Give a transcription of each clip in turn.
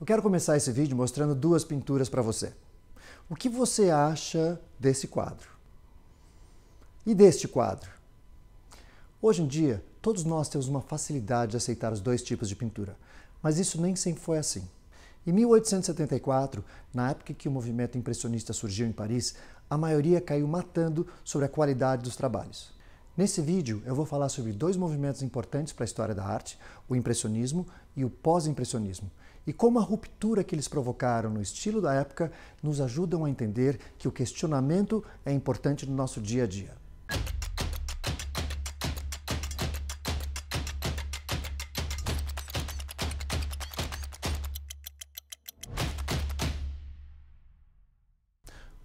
Eu quero começar esse vídeo mostrando duas pinturas para você. O que você acha desse quadro? E deste quadro? Hoje em dia, todos nós temos uma facilidade de aceitar os dois tipos de pintura, mas isso nem sempre foi assim. Em 1874, na época que o movimento impressionista surgiu em Paris, a maioria caiu matando sobre a qualidade dos trabalhos. Nesse vídeo eu vou falar sobre dois movimentos importantes para a história da arte, o impressionismo e o pós-impressionismo, e como a ruptura que eles provocaram no estilo da época nos ajudam a entender que o questionamento é importante no nosso dia a dia.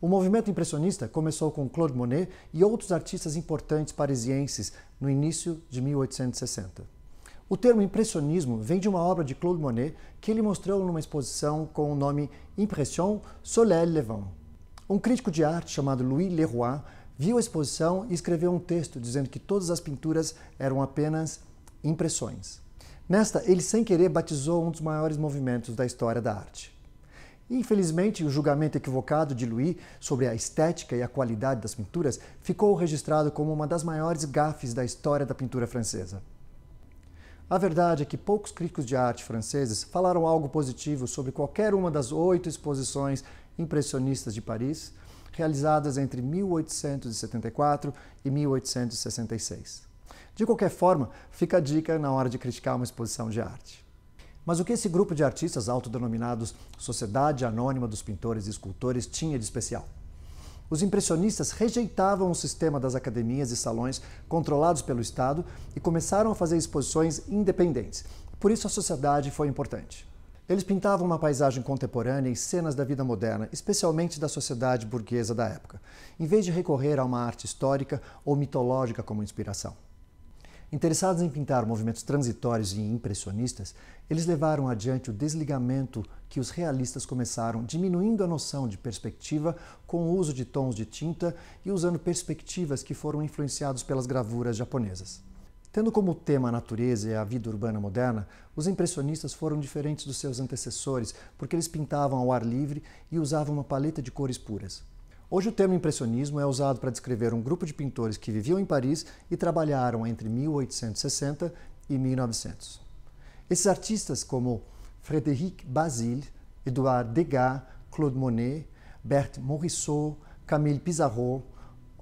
O movimento impressionista começou com Claude Monet e outros artistas importantes parisienses no início de 1860. O termo impressionismo vem de uma obra de Claude Monet que ele mostrou numa exposição com o nome Impression Soleil Levant. Um crítico de arte chamado Louis Leroy viu a exposição e escreveu um texto dizendo que todas as pinturas eram apenas impressões. Nesta, ele sem querer batizou um dos maiores movimentos da história da arte. Infelizmente, o julgamento equivocado de Louis sobre a estética e a qualidade das pinturas ficou registrado como uma das maiores gafes da história da pintura francesa. A verdade é que poucos críticos de arte franceses falaram algo positivo sobre qualquer uma das oito exposições impressionistas de Paris, realizadas entre 1874 e 1866. De qualquer forma, fica a dica na hora de criticar uma exposição de arte. Mas o que esse grupo de artistas autodenominados Sociedade Anônima dos Pintores e Escultores tinha de especial? Os impressionistas rejeitavam o sistema das academias e salões controlados pelo Estado e começaram a fazer exposições independentes. Por isso a sociedade foi importante. Eles pintavam uma paisagem contemporânea e cenas da vida moderna, especialmente da sociedade burguesa da época, em vez de recorrer a uma arte histórica ou mitológica como inspiração. Interessados em pintar movimentos transitórios e impressionistas, eles levaram adiante o desligamento que os realistas começaram, diminuindo a noção de perspectiva com o uso de tons de tinta e usando perspectivas que foram influenciados pelas gravuras japonesas. Tendo como tema a natureza e a vida urbana moderna, os impressionistas foram diferentes dos seus antecessores porque eles pintavam ao ar livre e usavam uma paleta de cores puras. Hoje o termo impressionismo é usado para descrever um grupo de pintores que viviam em Paris e trabalharam entre 1860 e 1900. Esses artistas como Frédéric Basile, Edouard Degas, Claude Monet, Berthe Morisot, Camille Pizarro,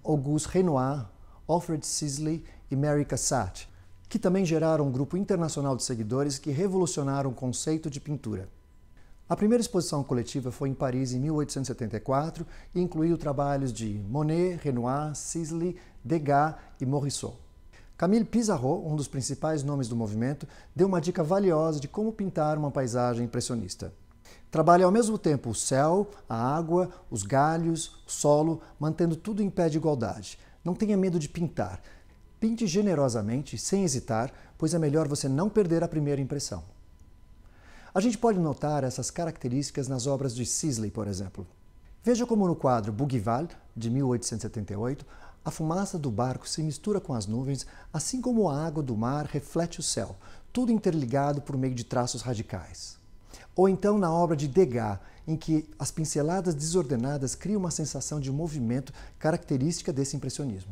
Auguste Renoir, Alfred Sisley e Mary Cassatt, que também geraram um grupo internacional de seguidores que revolucionaram o conceito de pintura. A primeira exposição coletiva foi em Paris em 1874 e incluiu trabalhos de Monet, Renoir, Sisley, Degas e Morisot. Camille Pizarro, um dos principais nomes do movimento, deu uma dica valiosa de como pintar uma paisagem impressionista. trabalhe ao mesmo tempo o céu, a água, os galhos, o solo, mantendo tudo em pé de igualdade. Não tenha medo de pintar. Pinte generosamente, sem hesitar, pois é melhor você não perder a primeira impressão. A gente pode notar essas características nas obras de Sisley, por exemplo. Veja como no quadro Bougival, de 1878, a fumaça do barco se mistura com as nuvens, assim como a água do mar reflete o céu, tudo interligado por meio de traços radicais. Ou então na obra de Degas, em que as pinceladas desordenadas criam uma sensação de movimento característica desse impressionismo.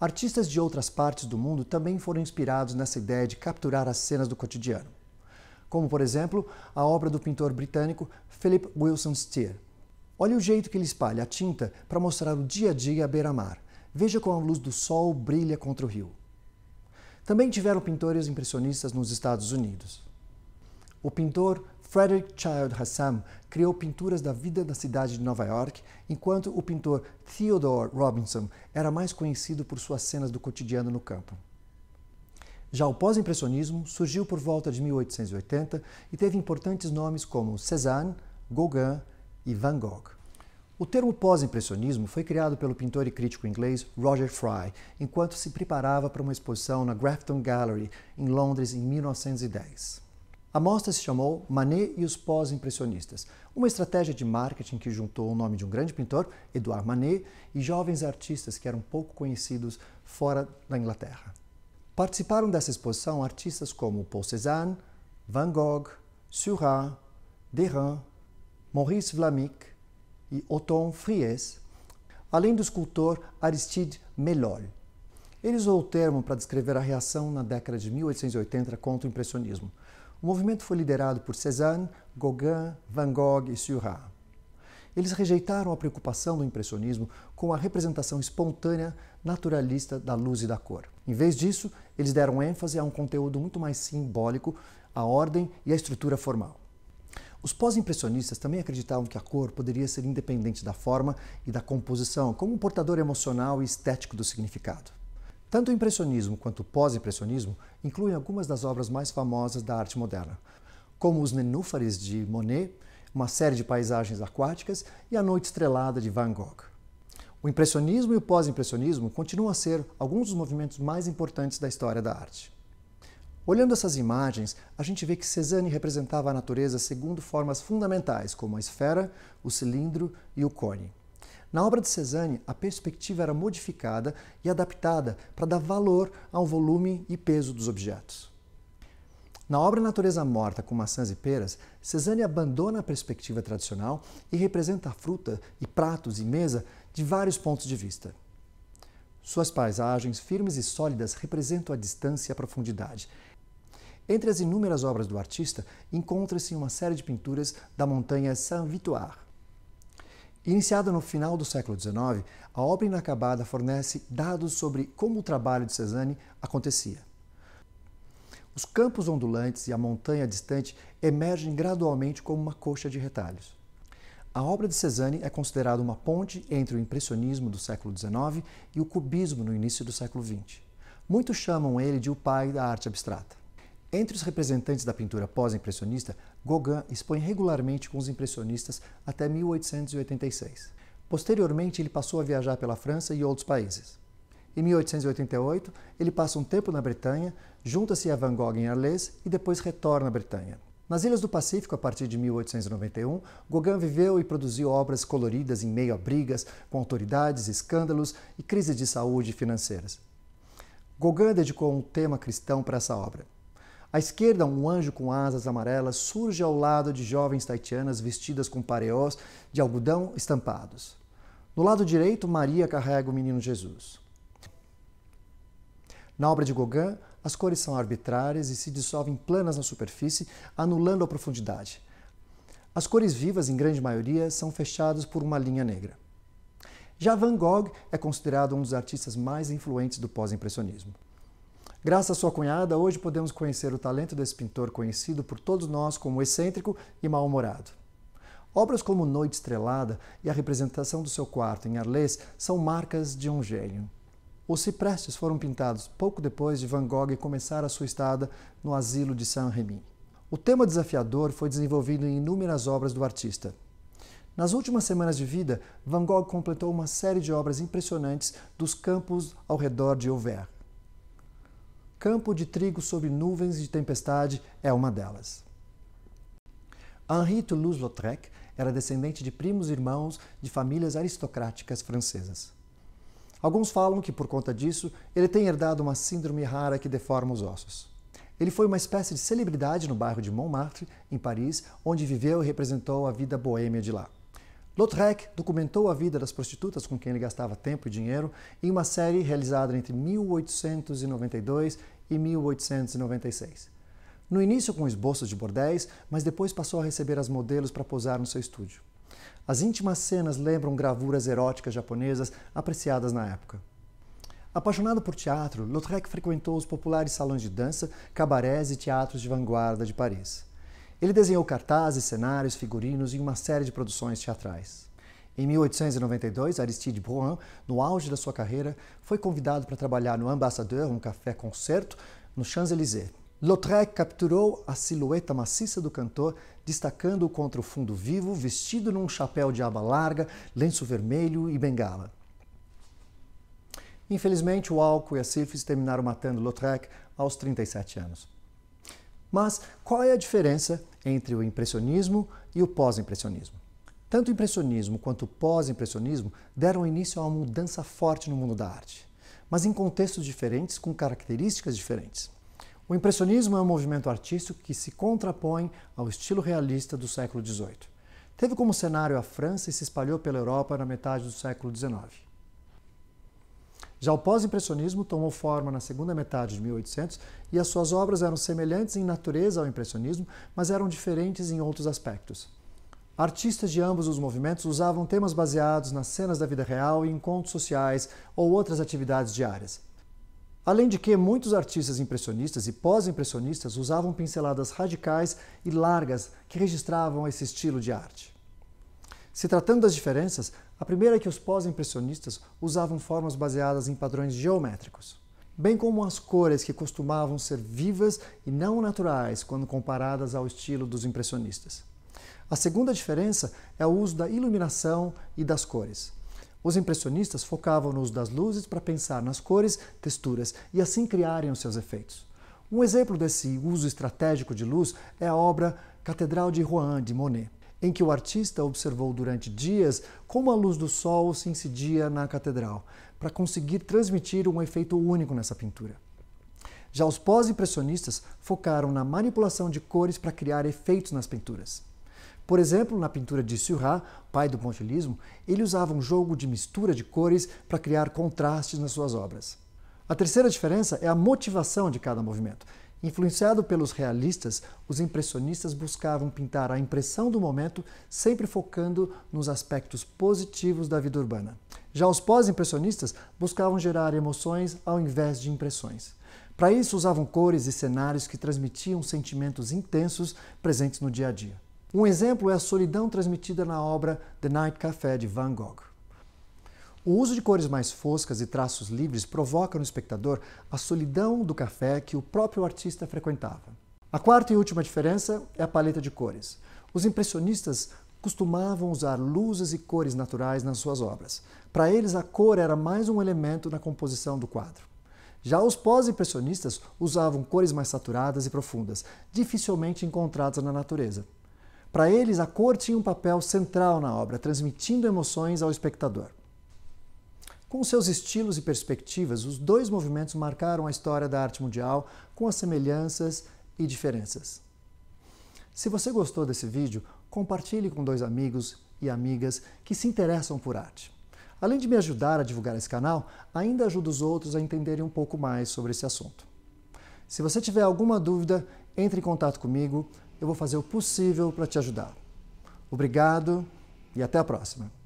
Artistas de outras partes do mundo também foram inspirados nessa ideia de capturar as cenas do cotidiano como, por exemplo, a obra do pintor britânico Philip Wilson Steer. Olhe o jeito que ele espalha a tinta para mostrar o dia a dia à beira-mar. Veja como a luz do sol brilha contra o rio. Também tiveram pintores impressionistas nos Estados Unidos. O pintor Frederick Child Hassam criou pinturas da vida da cidade de Nova York, enquanto o pintor Theodore Robinson era mais conhecido por suas cenas do cotidiano no campo. Já o pós-impressionismo surgiu por volta de 1880 e teve importantes nomes como Cézanne, Gauguin e Van Gogh. O termo pós-impressionismo foi criado pelo pintor e crítico inglês Roger Fry, enquanto se preparava para uma exposição na Grafton Gallery, em Londres, em 1910. A mostra se chamou Manet e os pós-impressionistas, uma estratégia de marketing que juntou o nome de um grande pintor, Edouard Manet, e jovens artistas que eram pouco conhecidos fora da Inglaterra. Participaram dessa exposição artistas como Paul Cézanne, Van Gogh, Seurat, Derain, Maurice Vlamic e Otton Fries, além do escultor Aristide Melol. Ele usou o termo para descrever a reação na década de 1880 contra o impressionismo. O movimento foi liderado por Cézanne, Gauguin, Van Gogh e Seurat. Eles rejeitaram a preocupação do impressionismo com a representação espontânea, naturalista da luz e da cor. Em vez disso, eles deram ênfase a um conteúdo muito mais simbólico, a ordem e a estrutura formal. Os pós-impressionistas também acreditavam que a cor poderia ser independente da forma e da composição, como um portador emocional e estético do significado. Tanto o impressionismo quanto o pós-impressionismo incluem algumas das obras mais famosas da arte moderna, como os Nenúfares de Monet, uma série de paisagens aquáticas e A Noite Estrelada de Van Gogh. O impressionismo e o pós-impressionismo continuam a ser alguns dos movimentos mais importantes da história da arte. Olhando essas imagens, a gente vê que Cézanne representava a natureza segundo formas fundamentais, como a esfera, o cilindro e o cone. Na obra de Cézanne, a perspectiva era modificada e adaptada para dar valor ao volume e peso dos objetos. Na obra Natureza Morta com Maçãs e Peras, Cézanne abandona a perspectiva tradicional e representa a fruta e pratos e mesa de vários pontos de vista. Suas paisagens firmes e sólidas representam a distância e a profundidade. Entre as inúmeras obras do artista, encontra-se uma série de pinturas da montanha Saint-Victoire. Iniciada no final do século XIX, a obra inacabada fornece dados sobre como o trabalho de Cézanne acontecia. Os campos ondulantes e a montanha distante emergem gradualmente como uma coxa de retalhos. A obra de Cézanne é considerada uma ponte entre o impressionismo do século XIX e o cubismo no início do século XX. Muitos chamam ele de o pai da arte abstrata. Entre os representantes da pintura pós-impressionista, Gauguin expõe regularmente com os impressionistas até 1886. Posteriormente, ele passou a viajar pela França e outros países. Em 1888, ele passa um tempo na Bretanha, junta-se a Van Gogh em Arles e depois retorna à Bretanha. Nas Ilhas do Pacífico, a partir de 1891, Gauguin viveu e produziu obras coloridas em meio a brigas com autoridades, escândalos e crises de saúde financeiras. Gauguin dedicou um tema cristão para essa obra. À esquerda, um anjo com asas amarelas surge ao lado de jovens taitianas vestidas com pareós de algodão estampados. No lado direito, Maria carrega o menino Jesus. Na obra de Gauguin, as cores são arbitrárias e se dissolvem planas na superfície, anulando a profundidade. As cores vivas, em grande maioria, são fechadas por uma linha negra. Já Van Gogh é considerado um dos artistas mais influentes do pós-impressionismo. Graças à sua cunhada, hoje podemos conhecer o talento desse pintor conhecido por todos nós como excêntrico e mal-humorado. Obras como Noite Estrelada e a representação do seu quarto em Arles são marcas de um gênio. Os ciprestes foram pintados pouco depois de Van Gogh começar a sua estada no asilo de Saint-Rémy. O tema desafiador foi desenvolvido em inúmeras obras do artista. Nas últimas semanas de vida, Van Gogh completou uma série de obras impressionantes dos campos ao redor de Auvers. Campo de trigo sob nuvens de tempestade é uma delas. Henri Toulouse-Lautrec era descendente de primos irmãos de famílias aristocráticas francesas. Alguns falam que, por conta disso, ele tem herdado uma síndrome rara que deforma os ossos. Ele foi uma espécie de celebridade no bairro de Montmartre, em Paris, onde viveu e representou a vida boêmia de lá. Lautrec documentou a vida das prostitutas com quem ele gastava tempo e dinheiro em uma série realizada entre 1892 e 1896. No início com esboços de bordéis, mas depois passou a receber as modelos para posar no seu estúdio. As íntimas cenas lembram gravuras eróticas japonesas apreciadas na época. Apaixonado por teatro, Lautrec frequentou os populares salões de dança, cabarés e teatros de vanguarda de Paris. Ele desenhou cartazes, cenários, figurinos e uma série de produções teatrais. Em 1892, Aristide Bruin, no auge da sua carreira, foi convidado para trabalhar no Ambassadeur, um café-concerto, no Champs-Élysées. Lautrec capturou a silhueta maciça do cantor, destacando-o contra o fundo vivo, vestido num chapéu de aba larga, lenço vermelho e bengala. Infelizmente, o álcool e a sífilis terminaram matando Lautrec aos 37 anos. Mas qual é a diferença entre o impressionismo e o pós-impressionismo? Tanto o impressionismo quanto o pós-impressionismo deram início a uma mudança forte no mundo da arte, mas em contextos diferentes, com características diferentes. O impressionismo é um movimento artístico que se contrapõe ao estilo realista do século XVIII. Teve como cenário a França e se espalhou pela Europa na metade do século XIX. Já o pós-impressionismo tomou forma na segunda metade de 1800 e as suas obras eram semelhantes em natureza ao impressionismo, mas eram diferentes em outros aspectos. Artistas de ambos os movimentos usavam temas baseados nas cenas da vida real e encontros sociais ou outras atividades diárias. Além de que, muitos artistas impressionistas e pós-impressionistas usavam pinceladas radicais e largas que registravam esse estilo de arte. Se tratando das diferenças, a primeira é que os pós-impressionistas usavam formas baseadas em padrões geométricos, bem como as cores que costumavam ser vivas e não naturais quando comparadas ao estilo dos impressionistas. A segunda diferença é o uso da iluminação e das cores. Os impressionistas focavam no uso das luzes para pensar nas cores, texturas e assim criarem os seus efeitos. Um exemplo desse uso estratégico de luz é a obra Catedral de Rouen de Monet, em que o artista observou durante dias como a luz do sol se incidia na catedral, para conseguir transmitir um efeito único nessa pintura. Já os pós-impressionistas focaram na manipulação de cores para criar efeitos nas pinturas. Por exemplo, na pintura de Seurat, pai do Pontilhismo, ele usava um jogo de mistura de cores para criar contrastes nas suas obras. A terceira diferença é a motivação de cada movimento. Influenciado pelos realistas, os impressionistas buscavam pintar a impressão do momento, sempre focando nos aspectos positivos da vida urbana. Já os pós-impressionistas buscavam gerar emoções ao invés de impressões. Para isso, usavam cores e cenários que transmitiam sentimentos intensos presentes no dia a dia. Um exemplo é a solidão transmitida na obra The Night Café de Van Gogh. O uso de cores mais foscas e traços livres provoca no espectador a solidão do café que o próprio artista frequentava. A quarta e última diferença é a paleta de cores. Os impressionistas costumavam usar luzes e cores naturais nas suas obras. Para eles, a cor era mais um elemento na composição do quadro. Já os pós-impressionistas usavam cores mais saturadas e profundas, dificilmente encontradas na natureza. Para eles, a cor tinha um papel central na obra, transmitindo emoções ao espectador. Com seus estilos e perspectivas, os dois movimentos marcaram a história da arte mundial com as semelhanças e diferenças. Se você gostou desse vídeo, compartilhe com dois amigos e amigas que se interessam por arte. Além de me ajudar a divulgar esse canal, ainda ajuda os outros a entenderem um pouco mais sobre esse assunto. Se você tiver alguma dúvida, entre em contato comigo eu vou fazer o possível para te ajudar. Obrigado e até a próxima.